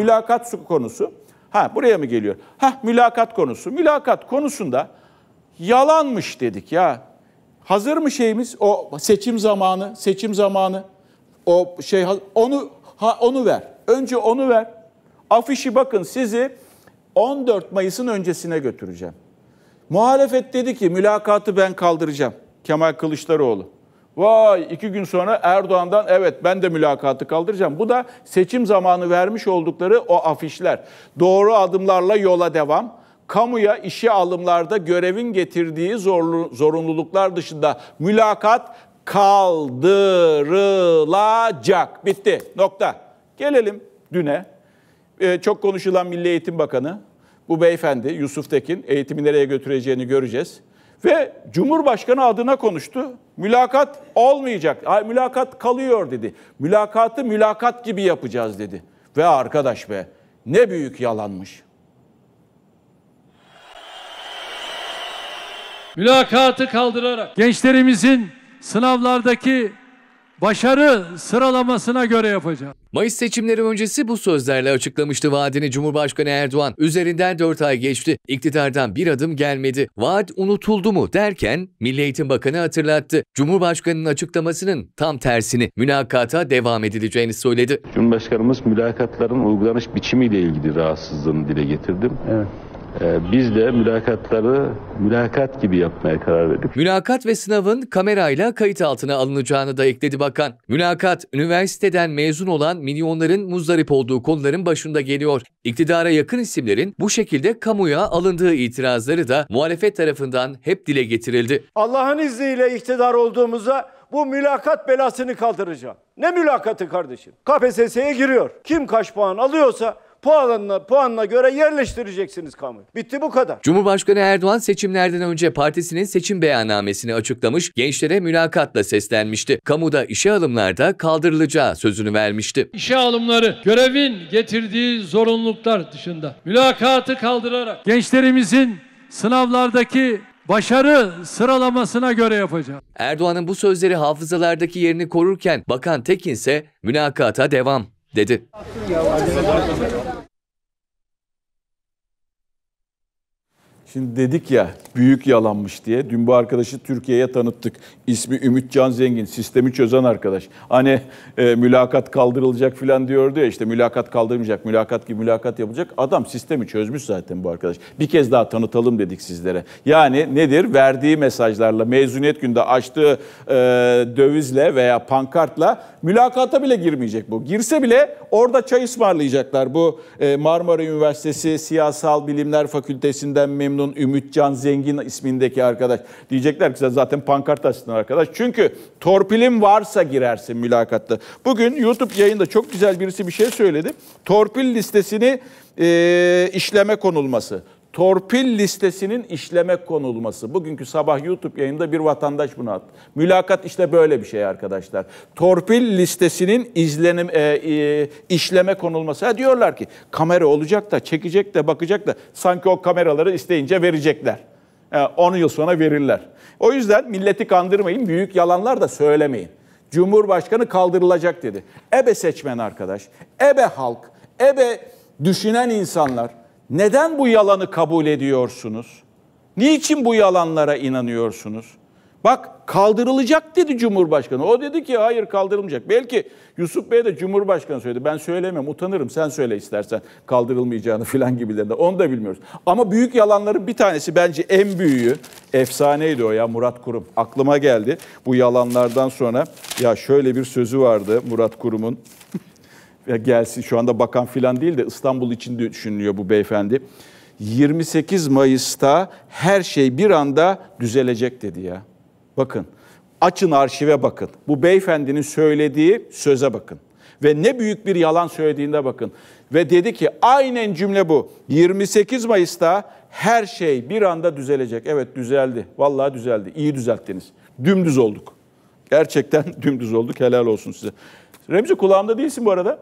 Mülakat konusu. Ha buraya mı geliyor? Ha mülakat konusu. Mülakat konusunda yalanmış dedik ya. Hazır mı şeyimiz? O seçim zamanı, seçim zamanı. O şey onu ha, onu ver. Önce onu ver. Afişi bakın sizi 14 Mayıs'ın öncesine götüreceğim. Muhalefet dedi ki mülakatı ben kaldıracağım. Kemal Kılıçdaroğlu. Vay iki gün sonra Erdoğan'dan evet ben de mülakatı kaldıracağım. Bu da seçim zamanı vermiş oldukları o afişler. Doğru adımlarla yola devam. Kamuya işe alımlarda görevin getirdiği zorlu, zorunluluklar dışında mülakat kaldırılacak. Bitti. Nokta. Gelelim düne. Ee, çok konuşulan Milli Eğitim Bakanı bu beyefendi Yusuf Tekin eğitimi nereye götüreceğini göreceğiz. Ve Cumhurbaşkanı adına konuştu. Mülakat olmayacak. Ay, mülakat kalıyor dedi. Mülakatı mülakat gibi yapacağız dedi. Ve arkadaş be ne büyük yalanmış. Mülakatı kaldırarak gençlerimizin sınavlardaki başarı sıralamasına göre yapacağız. Mayıs seçimleri öncesi bu sözlerle açıklamıştı vaadini Cumhurbaşkanı Erdoğan. Üzerinden 4 ay geçti. İktidardan bir adım gelmedi. Vaat unutuldu mu derken Milli Eğitim Bakanı hatırlattı. Cumhurbaşkanının açıklamasının tam tersini mülakata devam edileceğini söyledi. Cumhurbaşkanımız mülakatların uygulanış biçimiyle ilgili rahatsızlığını dile getirdim. Evet. Ee, biz de mülakatları mülakat gibi yapmaya karar verdik. Mülakat ve sınavın kamerayla kayıt altına alınacağını da ekledi bakan. Mülakat, üniversiteden mezun olan milyonların muzdarip olduğu konuların başında geliyor. İktidara yakın isimlerin bu şekilde kamuya alındığı itirazları da muhalefet tarafından hep dile getirildi. Allah'ın izniyle iktidar olduğumuzda bu mülakat belasını kaldıracağım. Ne mülakatı kardeşim? KPSS'ye giriyor. Kim kaç puan alıyorsa puanla, puanla göre yerleştireceksiniz kamu. Bitti bu kadar. Cumhurbaşkanı Erdoğan seçimlerden önce partisinin seçim beyannamesini açıklamış, gençlere mülakatla seslenmişti. Kamuda işe alımlarda kaldırılacağı sözünü vermişti. İşe alımları görevin getirdiği zorunluluklar dışında mülakatı kaldırarak gençlerimizin sınavlardaki başarı sıralamasına göre yapacağım. Erdoğan'ın bu sözleri hafızalardaki yerini korurken Bakan Tekin ise mülakata devam dedi. Şimdi dedik ya büyük yalanmış diye. Dün bu arkadaşı Türkiye'ye tanıttık. İsmi Ümit Can Zengin. Sistemi çözen arkadaş. Hani e, mülakat kaldırılacak falan diyordu ya işte mülakat kaldırmayacak, mülakat gibi mülakat yapılacak. Adam sistemi çözmüş zaten bu arkadaş. Bir kez daha tanıtalım dedik sizlere. Yani nedir? Verdiği mesajlarla, mezuniyet günde açtığı e, dövizle veya pankartla mülakata bile girmeyecek bu. Girse bile orada çay ısmarlayacaklar. Bu e, Marmara Üniversitesi Siyasal Bilimler Fakültesinden memnun Ümitcan Zengin ismindeki arkadaş. Diyecekler ki zaten pankart açtın arkadaş. Çünkü torpilin varsa girersin mülakatta. Bugün YouTube yayında çok güzel birisi bir şey söyledi. Torpil listesini e, işleme konulması torpil listesinin işleme konulması. Bugünkü sabah YouTube yayında bir vatandaş bunu attı. Mülakat işte böyle bir şey arkadaşlar. Torpil listesinin izlenim e, e, işleme konulması. Ha diyorlar ki kamera olacak da çekecek de bakacak da sanki o kameraları isteyince verecekler. E, 10 yıl sonra verirler. O yüzden milleti kandırmayın, büyük yalanlar da söylemeyin. Cumhurbaşkanı kaldırılacak dedi. Ebe seçmen arkadaş, ebe halk, ebe düşünen insanlar neden bu yalanı kabul ediyorsunuz? Niçin bu yalanlara inanıyorsunuz? Bak kaldırılacak dedi Cumhurbaşkanı. O dedi ki hayır kaldırılmayacak. Belki Yusuf Bey de Cumhurbaşkanı söyledi. Ben söylemem utanırım sen söyle istersen kaldırılmayacağını filan gibilerinde. Onu da bilmiyoruz. Ama büyük yalanların bir tanesi bence en büyüğü. Efsaneydi o ya Murat Kurum. Aklıma geldi bu yalanlardan sonra. Ya şöyle bir sözü vardı Murat Kurum'un. gelsin şu anda bakan filan değil de İstanbul için düşünülüyor bu beyefendi. 28 Mayıs'ta her şey bir anda düzelecek dedi ya. Bakın açın arşive bakın. Bu beyefendinin söylediği söze bakın. Ve ne büyük bir yalan söylediğinde bakın. Ve dedi ki aynen cümle bu. 28 Mayıs'ta her şey bir anda düzelecek. Evet düzeldi. Vallahi düzeldi. İyi düzelttiniz. Dümdüz olduk. Gerçekten dümdüz olduk. Helal olsun size. Remzi kulağımda değilsin bu arada.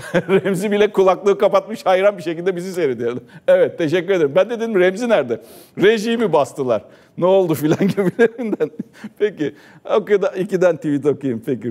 Remzi bile kulaklığı kapatmış hayran bir şekilde bizi seyrediyor. Evet teşekkür ederim. Ben de dedim Remzi nerede? Rejimi bastılar. Ne oldu filan gibilerinden. Peki. Okuyda, ikiden tweet okuyayım. Peki.